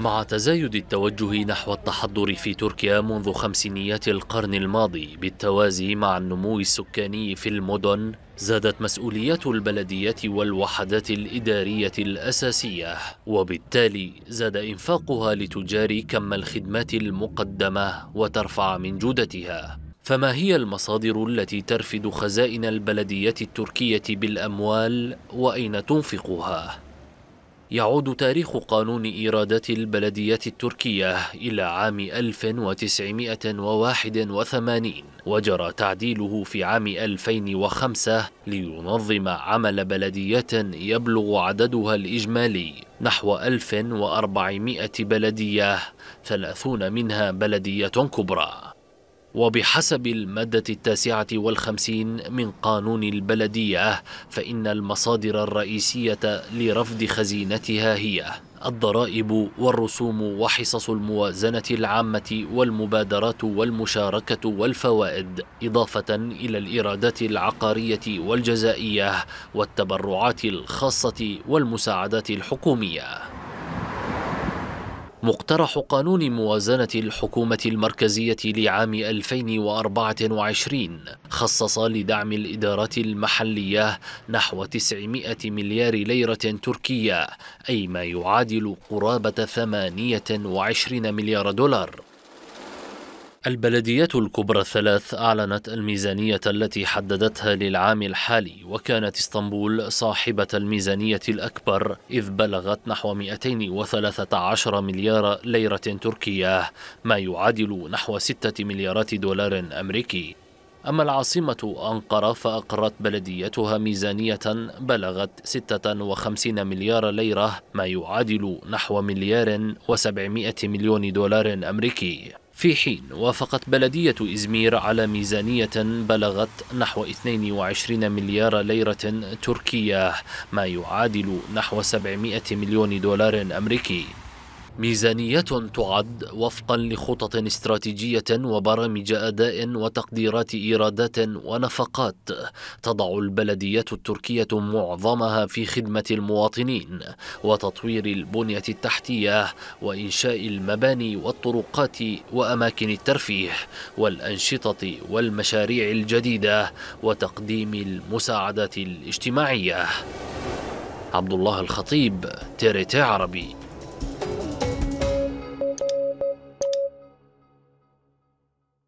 مع تزايد التوجه نحو التحضر في تركيا منذ خمسينيات القرن الماضي بالتوازي مع النمو السكاني في المدن زادت مسؤوليات البلديات والوحدات الإدارية الأساسية وبالتالي زاد إنفاقها لتجاري كم الخدمات المقدمة وترفع من جودتها فما هي المصادر التي ترفد خزائن البلديات التركية بالأموال وأين تنفقها؟ يعود تاريخ قانون إيرادات البلديات التركية إلى عام 1981 وجرى تعديله في عام 2005 لينظم عمل بلديات يبلغ عددها الإجمالي نحو 1400 بلدية 30 منها بلدية كبرى وبحسب المادة التاسعة والخمسين من قانون البلدية فإن المصادر الرئيسية لرفض خزينتها هي الضرائب والرسوم وحصص الموازنة العامة والمبادرات والمشاركة والفوائد إضافة إلى الإيرادات العقارية والجزائية والتبرعات الخاصة والمساعدات الحكومية مقترح قانون موازنة الحكومة المركزية لعام 2024 خصص لدعم الإدارات المحلية نحو 900 مليار ليرة تركية أي ما يعادل قرابة 28 مليار دولار البلديات الكبرى الثلاث أعلنت الميزانية التي حددتها للعام الحالي وكانت اسطنبول صاحبة الميزانية الأكبر إذ بلغت نحو 213 مليار ليرة تركية ما يعادل نحو 6 مليارات دولار أمريكي أما العاصمة أنقرة فأقرت بلديتها ميزانية بلغت 56 مليار ليرة ما يعادل نحو مليار و700 مليون دولار أمريكي في حين وافقت بلدية إزمير على ميزانية بلغت نحو 22 مليار ليرة تركية ما يعادل نحو 700 مليون دولار أمريكي ميزانية تعد وفقا لخطط استراتيجية وبرامج أداء وتقديرات إيرادات ونفقات تضع البلدية التركية معظمها في خدمة المواطنين وتطوير البنية التحتية وإنشاء المباني والطرقات وأماكن الترفيه والأنشطة والمشاريع الجديدة وتقديم المساعدات الاجتماعية عبد الله الخطيب تيريتي عربي